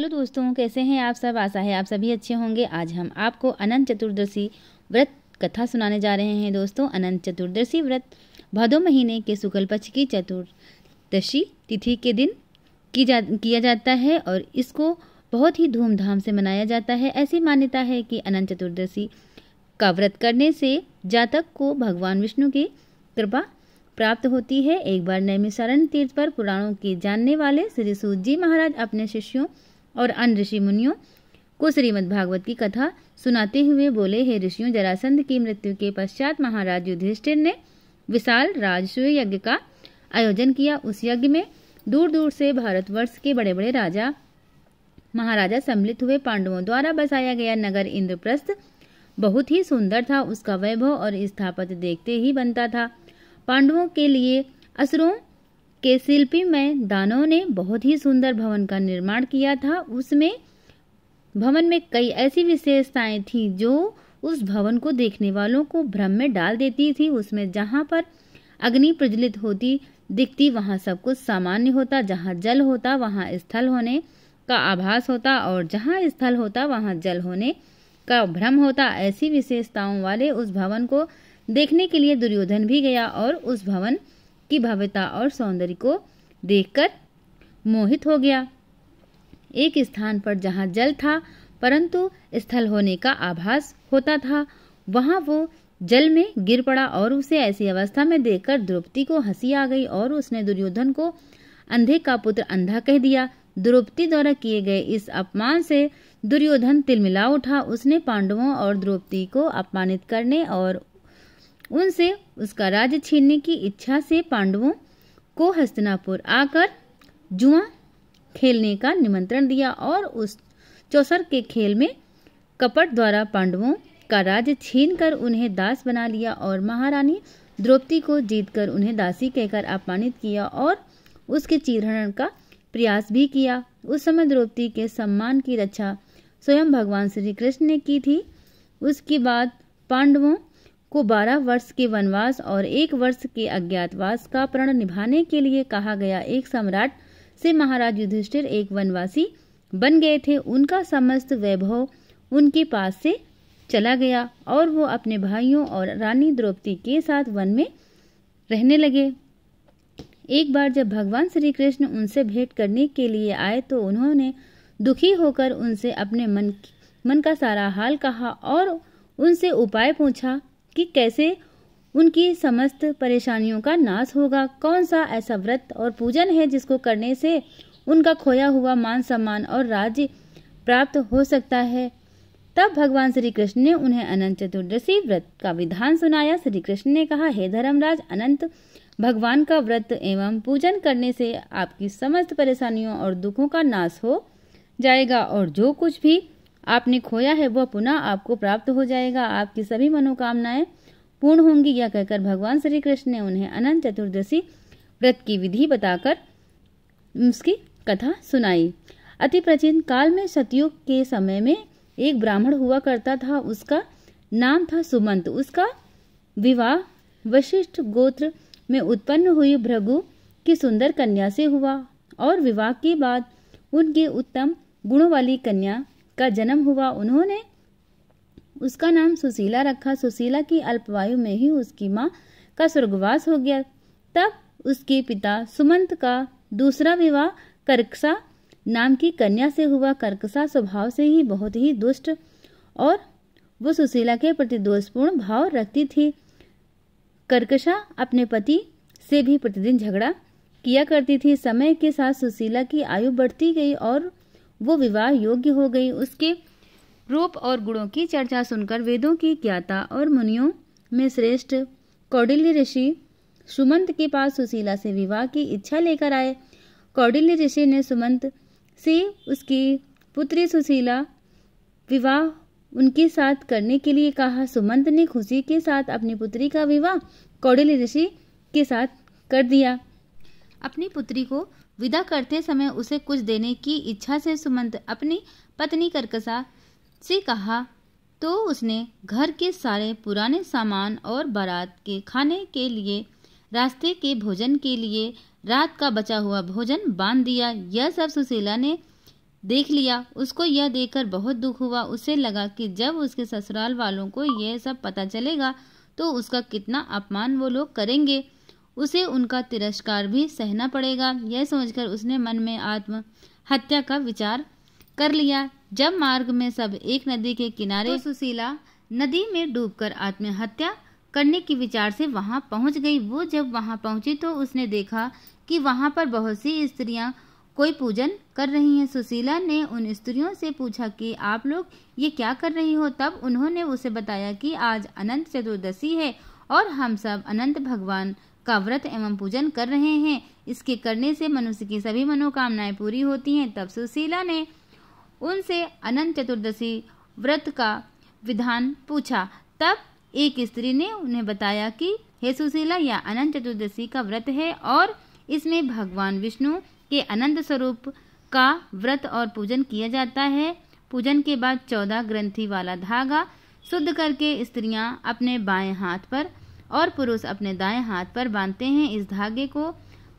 hello दोस्तों कैसे हैं आप सब आशा है आप सभी अच्छे होंगे आज हम आपको अनंत चतुर्दशी व्रत कथा सुनाने जा रहे हैं दोस्तों अनंत चतुर्दशी व्रत भादो महीने के शुक्ल पक्ष की चतुर्दशी तिथि के दिन की जा किया जाता है और इसको बहुत ही धूमधाम से मनाया जाता है ऐसी मान्यता है कि अनंत चतुर्दशी का व्रत करने से जातक को भगवान विष्णु की कृपा प्राप्त होती है एक बार नैमिषारण तीर्थ पर पुराणों के जानने वाले श्री सूत जी महाराज अपने शिष्यों और अन्य ऋषि मुनियों को श्रीमद् भागवत की कथा सुनाते हुए बोले हे ऋषियों जरासंध की मृत्यु के पश्चात महाराज युधिष्ठिर ने विशाल राजस्व यज्ञ का आयोजन किया उस यज्ञ में दूर दूर से भारतवर्ष के बड़े बड़े राजा महाराजा सम्मिलित हुए पांडवों द्वारा बसाया गया नगर इंद्रप्रस्थ बहुत ही सुंदर था उसका वैभव और स्थापत्य देखते ही बनता था पांडवों के लिए असुरों के शिल्पी में दानों ने बहुत ही सुंदर भवन का निर्माण किया था उसमें भवन में कई ऐसी विशेषताएं थी जो उस भवन को देखने वालों को भ्रम में डाल देती थी उसमें जहां पर अग्नि प्रज्वलित होती दिखती वहां सब कुछ सामान्य होता जहां जल होता वहां स्थल होने का आभास होता और जहां स्थल होता वहां जल होने का भ्रम होता ऐसी विशेषताओं वाले उस भवन को देखने के लिए दुर्योधन भी गया और उस भवन की भव्यता और सौंदर्य को देखकर मोहित हो गया एक स्थान पर जहाँ जल था परंतु स्थल होने का आभास होता था वहाँ वो जल में गिर पड़ा और उसे ऐसी अवस्था में देखकर द्रौपदी को हंसी आ गई और उसने दुर्योधन को अंधे का पुत्र अंधा कह दिया द्रौपदी द्वारा किए गए इस अपमान से दुर्योधन तिलमिला उठा उसने पांडवों और द्रौपदी को अपमानित करने और उनसे उसका राज्य छीनने की इच्छा से पांडवों को हस्तनापुर आकर जुआ खेलने का निमंत्रण दिया और उस चौसर के खेल में कपट द्वारा पांडवों का राज्य छीन कर उन्हें दास बना लिया और महारानी द्रौपदी को जीतकर उन्हें दासी कहकर अपमानित किया और उसके चिरहरण का प्रयास भी किया उस समय द्रौपदी के सम्मान की रक्षा स्वयं भगवान श्री कृष्ण ने की थी उसके बाद पांडवों को बारह वर्ष के वनवास और एक वर्ष के अज्ञातवास का प्रण निभाने के लिए कहा गया एक सम्राट से महाराज युधिष्ठिर एक वनवासी बन गए थे उनका समस्त वैभव उनके पास से चला गया और वो अपने भाइयों और रानी द्रौपदी के साथ वन में रहने लगे एक बार जब भगवान श्री कृष्ण उनसे भेंट करने के लिए आए तो उन्होंने दुखी होकर उनसे अपने मन मन का सारा हाल कहा और उनसे उपाय पूछा कि कैसे उनकी समस्त परेशानियों का नाश होगा कौन सा ऐसा व्रत और पूजन है जिसको करने से उनका खोया हुआ मान सम्मान और राज्य प्राप्त हो सकता है तब भगवान श्री कृष्ण ने उन्हें अनंत चतुर्दशी व्रत का विधान सुनाया श्री कृष्ण ने कहा हे धर्मराज अनंत भगवान का व्रत एवं पूजन करने से आपकी समस्त परेशानियों और दुखों का नाश हो जाएगा और जो कुछ भी आपने खोया है वह पुनः आपको प्राप्त हो जाएगा आपकी सभी मनोकामनाएं पूर्ण होंगी यह कहकर भगवान श्री कृष्ण ने उन्हें अनंत चतुर्दशी व्रत की विधि बताकर उसकी कथा सुनाई अति प्राचीन काल में सतयुग के समय में एक ब्राह्मण हुआ करता था उसका नाम था सुमंत उसका विवाह वशिष्ठ गोत्र में उत्पन्न हुई भृगु की सुंदर कन्या से हुआ और विवाह के बाद उनके उत्तम गुणों वाली कन्या जिसका जन्म हुआ उन्होंने उसका नाम सुशीला रखा सुशीला की अल्पवायु में ही उसकी माँ का स्वर्गवास हो गया तब उसके पिता सुमंत का दूसरा विवाह करकसा नाम की कन्या से हुआ करकसा स्वभाव से ही बहुत ही दुष्ट और वो सुशीला के प्रति दोषपूर्ण भाव रखती थी करकशा अपने पति से भी प्रतिदिन झगड़ा किया करती थी समय के साथ सुशीला की आयु बढ़ती गई और वो विवाह योग्य हो गई उसके रूप और गुणों की चर्चा सुनकर वेदों की ज्ञाता और मुनियों में श्रेष्ठ कौडिल्य ऋषि सुमंत के पास सुशीला से विवाह की इच्छा लेकर आए कौडिल्य ऋषि ने सुमंत से उसकी पुत्री सुशीला विवाह उनके साथ करने के लिए कहा सुमंत ने खुशी के साथ अपनी पुत्री का विवाह कौडिल्य ऋषि के साथ कर दिया अपनी पुत्री को विदा करते समय उसे कुछ देने की इच्छा से सुमंत अपनी पत्नी करकसा से कहा तो उसने घर के सारे पुराने सामान और बारात के खाने के लिए रास्ते के भोजन के लिए रात का बचा हुआ भोजन बांध दिया यह सब सुशीला ने देख लिया उसको यह देखकर बहुत दुख हुआ उसे लगा कि जब उसके ससुराल वालों को यह सब पता चलेगा तो उसका कितना अपमान वो लोग करेंगे उसे उनका तिरस्कार भी सहना पड़ेगा यह सोचकर उसने मन में आत्म हत्या का विचार कर लिया जब मार्ग में सब एक नदी के किनारे तो सुशीला नदी में डूबकर आत्महत्या करने के विचार से वहां पहुंच गई वो जब वहां पहुंची तो उसने देखा कि वहां पर बहुत सी स्त्रियां कोई पूजन कर रही हैं सुशीला ने उन स्त्रियों से पूछा कि आप लोग ये क्या कर रही हो तब उन्होंने उसे बताया कि आज अनंत चतुर्दशी है और हम सब अनंत भगवान का व्रत एवं पूजन कर रहे हैं इसके करने से मनुष्य की सभी मनोकामनाएं पूरी होती हैं तब सुशीला ने उनसे अनंत चतुर्दशी व्रत का विधान पूछा तब एक स्त्री ने उन्हें बताया कि हे सुशीला यह अनंत चतुर्दशी का व्रत है और इसमें भगवान विष्णु के अनंत स्वरूप का व्रत और पूजन किया जाता है पूजन के बाद चौदह ग्रंथि वाला धागा शुद्ध करके स्त्रियां अपने बाएं हाथ पर और पुरुष अपने दाएं हाथ पर बांधते हैं इस धागे को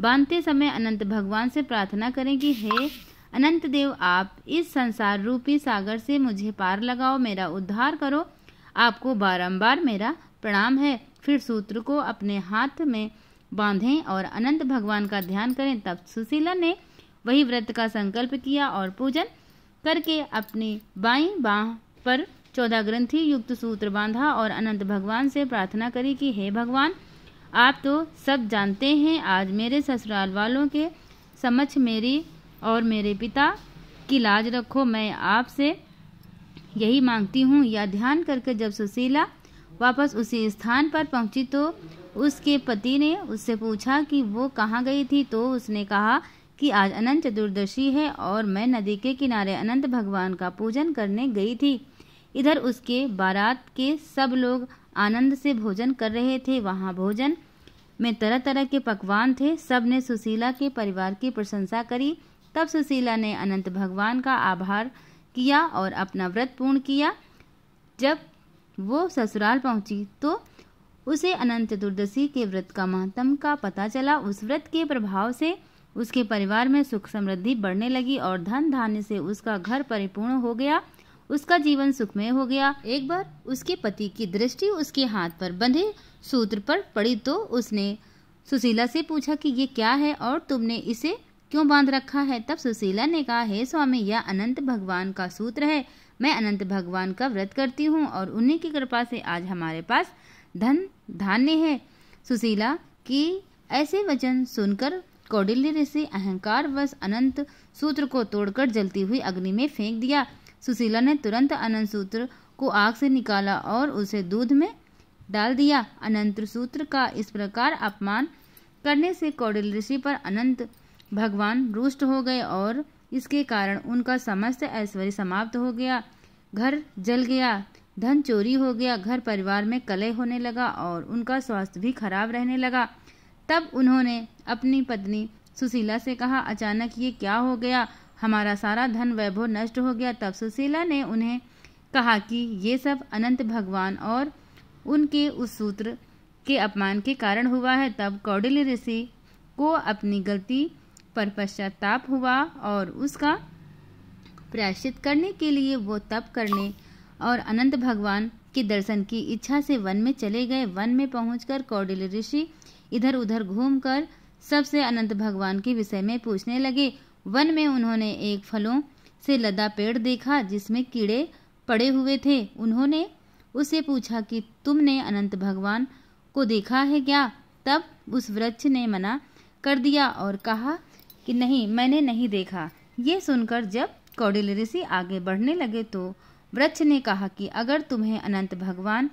बांधते समय अनंत भगवान से प्रार्थना करें कि हे अनंत देव आप इस संसार रूपी सागर से मुझे पार लगाओ मेरा उद्धार करो आपको बारंबार मेरा प्रणाम है फिर सूत्र को अपने हाथ में बांधें और अनंत भगवान का ध्यान करें तब सुशीला ने वही व्रत का संकल्प किया और पूजन करके अपनी बाई बाह पर चौदह ग्रंथी युक्त सूत्र बांधा और अनंत भगवान से प्रार्थना करी कि हे भगवान आप तो सब जानते हैं आज मेरे ससुराल वालों के समक्ष मेरी और मेरे पिता की लाज रखो मैं आपसे यही मांगती हूँ या ध्यान करके जब सुशीला वापस उसी स्थान पर पहुँची तो उसके पति ने उससे पूछा कि वो कहाँ गई थी तो उसने कहा कि आज अनंत चतुर्दशी है और मैं नदी के किनारे अनंत भगवान का पूजन करने गई थी इधर उसके बारात के सब लोग आनंद से भोजन कर रहे थे वहाँ भोजन में तरह तरह के पकवान थे सब ने सुशीला के परिवार की प्रशंसा करी तब सुशीला ने अनंत भगवान का आभार किया और अपना व्रत पूर्ण किया जब वो ससुराल पहुंची तो उसे अनंत दुर्दशी के व्रत का महत्म का पता चला उस व्रत के प्रभाव से उसके परिवार में सुख समृद्धि बढ़ने लगी और धन धान्य से उसका घर परिपूर्ण हो गया उसका जीवन सुखमय हो गया एक बार उसके पति की दृष्टि उसके हाथ पर बंधे सूत्र पर पड़ी तो उसने सुशीला से पूछा कि ये क्या है और तुमने इसे क्यों बांध रखा है तब सुशीला ने कहा हे स्वामी यह अनंत भगवान का सूत्र है मैं अनंत भगवान का व्रत करती हूँ और उन्हीं की कृपा से आज हमारे पास धन धान्य है सुशीला की ऐसे वचन सुनकर कौडिल्य ऋषि अहंकार वश अनंत सूत्र को तोड़कर जलती हुई अग्नि में फेंक दिया सुशीला ने तुरंत अनंत सूत्र को आग से निकाला और उसे दूध में डाल दिया अनंत सूत्र का इस प्रकार अपमान करने से कौडिल ऋषि पर अनंत भगवान रुष्ट हो गए और इसके कारण उनका समस्त ऐश्वर्य समाप्त हो गया घर जल गया धन चोरी हो गया घर परिवार में कलह होने लगा और उनका स्वास्थ्य भी खराब रहने लगा तब उन्होंने अपनी पत्नी सुशीला से कहा अचानक ये क्या हो गया हमारा सारा धन वैभव नष्ट हो गया तब सुशीला ने उन्हें कहा कि ये सब अनंत भगवान और उनके उस सूत्र के अपमान के कारण हुआ है तब कौडिल्य ऋषि को अपनी गलती पर पश्चाताप हुआ और उसका प्रायश्चित करने के लिए वो तप करने और अनंत भगवान के दर्शन की इच्छा से वन में चले गए वन में पहुंचकर कौडिल्य ऋषि इधर उधर घूमकर सबसे अनंत भगवान के विषय में पूछने लगे वन में उन्होंने एक फलों से लदा पेड़ देखा जिसमें कीड़े पड़े हुए थे उन्होंने उसे पूछा कि तुमने अनंत भगवान को देखा है क्या तब उस वृक्ष ने मना कर दिया और कहा कि नहीं मैंने नहीं देखा ये सुनकर जब कौडिल ऋषि आगे बढ़ने लगे तो वृक्ष ने कहा कि अगर तुम्हें अनंत भगवान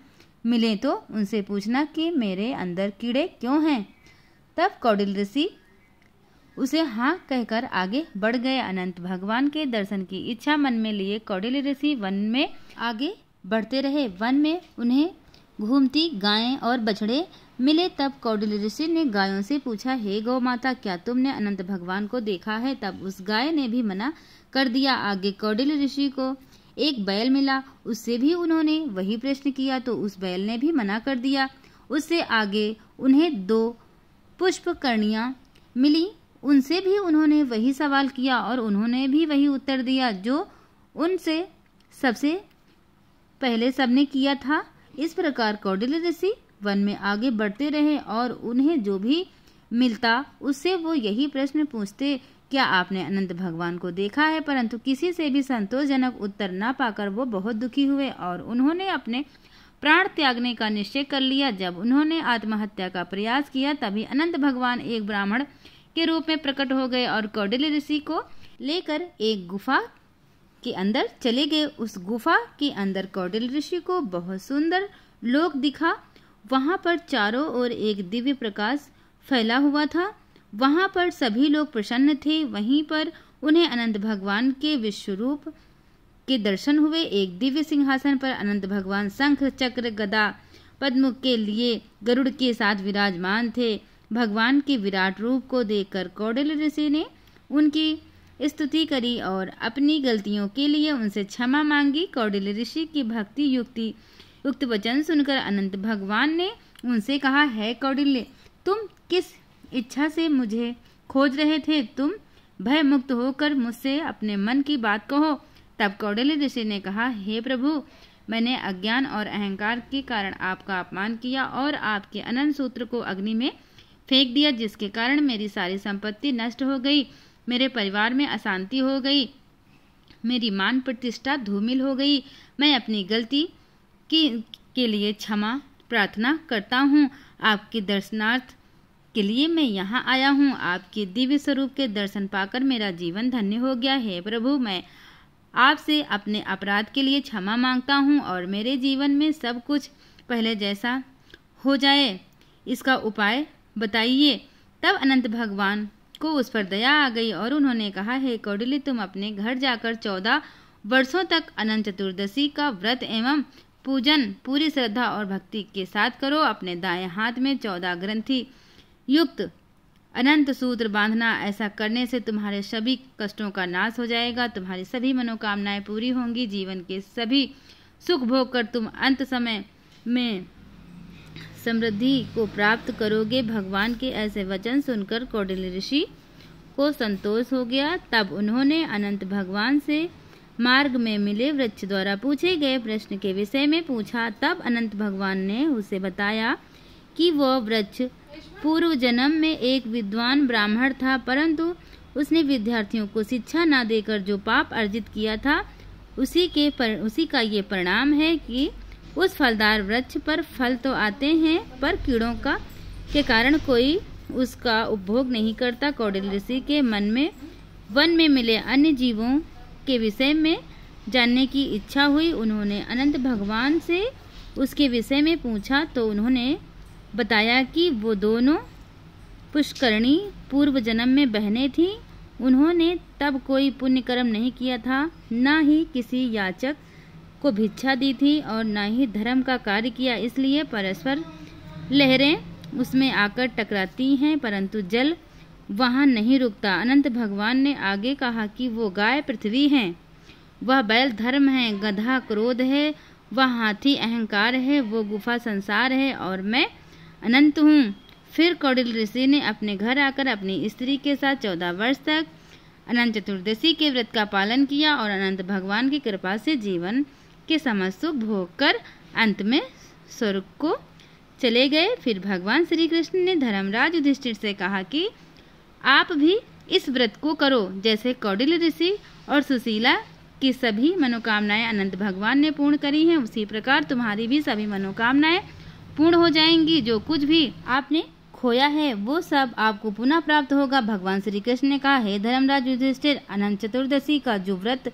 मिले तो उनसे पूछना कि मेरे अंदर कीड़े क्यों हैं तब कौडिल ऋषि उसे हाँ कहकर आगे बढ़ गए अनंत भगवान के दर्शन की इच्छा मन में लिए कौडिल ऋषि वन में आगे बढ़ते रहे वन में उन्हें घूमती गायें और बछड़े मिले तब कौडिल ऋषि ने गायों से पूछा हे गौ माता क्या तुमने अनंत भगवान को देखा है तब उस गाय ने भी मना कर दिया आगे कौडिल ऋषि को एक बैल मिला उससे भी उन्होंने वही प्रश्न किया तो उस बैल ने भी मना कर दिया उससे आगे उन्हें दो पुष्प कर्णियाँ मिली उनसे भी उन्होंने वही सवाल किया और उन्होंने भी वही उत्तर दिया जो उनसे सबसे पहले सबने किया था इस प्रकार कौडिल ऋषि वन में आगे बढ़ते रहे और उन्हें जो भी मिलता उससे वो यही प्रश्न पूछते क्या आपने अनंत भगवान को देखा है परंतु किसी से भी संतोषजनक उत्तर ना पाकर वो बहुत दुखी हुए और उन्होंने अपने प्राण त्यागने का निश्चय कर लिया जब उन्होंने आत्महत्या का प्रयास किया तभी अनंत भगवान एक ब्राह्मण के रूप में प्रकट हो गए और कौडल्य ऋषि को लेकर एक गुफा के अंदर चले गए उस गुफा के अंदर कौडल्य ऋषि को बहुत सुंदर लोक दिखा वहाँ पर चारों ओर एक दिव्य प्रकाश फैला हुआ था वहाँ पर सभी लोग प्रसन्न थे वहीं पर उन्हें अनंत भगवान के विश्वरूप के दर्शन हुए एक दिव्य सिंहासन पर अनंत भगवान शंख चक्र गदा पद्म के लिए गरुड़ के साथ विराजमान थे भगवान के विराट रूप को देखकर कौडिल ऋषि ने उनकी स्तुति करी और अपनी गलतियों के लिए उनसे क्षमा मांगी कौडिल ऋषि की भक्ति युक्ति उक्त वचन सुनकर अनंत भगवान ने उनसे कहा है कौडिल्य तुम किस इच्छा से मुझे खोज रहे थे तुम भय मुक्त होकर मुझसे अपने मन की बात कहो तब कौडल्य ऋषि ने कहा हे प्रभु मैंने अज्ञान और अहंकार के कारण आपका अपमान किया और आपके अनंत सूत्र को अग्नि में फेंक दिया जिसके कारण मेरी सारी संपत्ति नष्ट हो गई मेरे परिवार में अशांति हो गई मेरी मान प्रतिष्ठा धूमिल हो गई मैं अपनी गलती की के लिए क्षमा प्रार्थना करता हूँ आपके दर्शनार्थ के लिए मैं यहाँ आया हूँ आपके दिव्य स्वरूप के दर्शन पाकर मेरा जीवन धन्य हो गया है प्रभु मैं आपसे अपने अपराध के लिए क्षमा मांगता हूँ और मेरे जीवन में सब कुछ पहले जैसा हो जाए इसका उपाय बताइए तब अनंत भगवान को उस पर दया आ गई और उन्होंने कहा हे कौडली तुम अपने घर जाकर चौदह वर्षों तक अनंत चतुर्दशी का व्रत एवं पूजन पूरी श्रद्धा और भक्ति के साथ करो अपने दाएं हाथ में चौदह ग्रंथि युक्त अनंत सूत्र बांधना ऐसा करने से तुम्हारे सभी कष्टों का नाश हो जाएगा तुम्हारी सभी मनोकामनाएं पूरी होंगी जीवन के सभी सुख भोग कर तुम अंत समय में समृद्धि को प्राप्त करोगे भगवान के ऐसे वचन सुनकर कौडिल ऋषि को संतोष हो गया तब उन्होंने अनंत भगवान से मार्ग में मिले वृक्ष द्वारा पूछे गए प्रश्न के विषय में पूछा तब अनंत भगवान ने उसे बताया कि वह वृक्ष पूर्व जन्म में एक विद्वान ब्राह्मण था परंतु उसने विद्यार्थियों को शिक्षा ना देकर जो पाप अर्जित किया था उसी के पर उसी का ये परिणाम है कि उस फलदार वृक्ष पर फल तो आते हैं पर कीड़ों का के कारण कोई उसका उपभोग नहीं करता कौडिल ऋषि के मन में वन में मिले अन्य जीवों के विषय में जानने की इच्छा हुई उन्होंने अनंत भगवान से उसके विषय में पूछा तो उन्होंने बताया कि वो दोनों पुष्करणी पूर्व जन्म में बहने थीं उन्होंने तब कोई पुण्यकर्म नहीं किया था ना ही किसी याचक को भिक्षा दी थी और न ही धर्म का कार्य किया इसलिए परस्पर लहरें उसमें आकर टकराती हैं परंतु जल वहाँ नहीं रुकता अनंत भगवान ने आगे कहा कि वो गाय पृथ्वी हैं वह बैल धर्म है गधा क्रोध है वह हाथी अहंकार है वो गुफा संसार है और मैं अनंत हूँ फिर कौडिल ऋषि ने अपने घर आकर अपनी स्त्री के साथ चौदह वर्ष तक अनंत चतुर्दशी के व्रत का पालन किया और अनंत भगवान की कृपा से जीवन के समस्त सुख भोग कर अंत में स्वर्ग को चले गए फिर भगवान श्री कृष्ण ने धर्मराज युधिष्ठिर से कहा कि आप भी इस व्रत को करो जैसे कौडिल ऋषि और सुशीला की सभी मनोकामनाएं अनंत भगवान ने पूर्ण करी हैं उसी प्रकार तुम्हारी भी सभी मनोकामनाएं पूर्ण हो जाएंगी जो कुछ भी आपने खोया है वो सब आपको पुनः प्राप्त होगा भगवान श्री कृष्ण ने कहा हे धर्मराज युधिष्ठिर अनंत चतुर्दशी का जो व्रत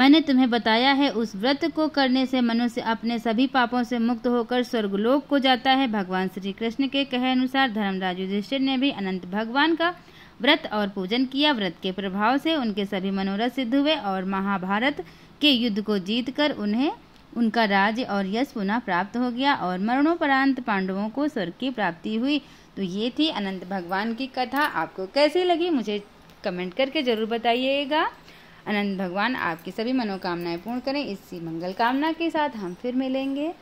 मैंने तुम्हें बताया है उस व्रत को करने से मनुष्य अपने सभी पापों से मुक्त होकर स्वर्गलोक को जाता है भगवान श्री कृष्ण के कहे अनुसार धर्मराज युधिष्ठिर ने भी अनंत भगवान का व्रत और पूजन किया व्रत के प्रभाव से उनके सभी मनोरथ सिद्ध हुए और महाभारत के युद्ध को कर उन्हें उनका राज्य और यश पुनः प्राप्त हो गया और मरणोपरांत पांडवों को स्वर्ग की प्राप्ति हुई तो ये थी अनंत भगवान की कथा आपको कैसी लगी मुझे कमेंट करके ज़रूर बताइएगा अनंत भगवान आपकी सभी मनोकामनाएं पूर्ण करें इसी मंगल कामना के साथ हम फिर मिलेंगे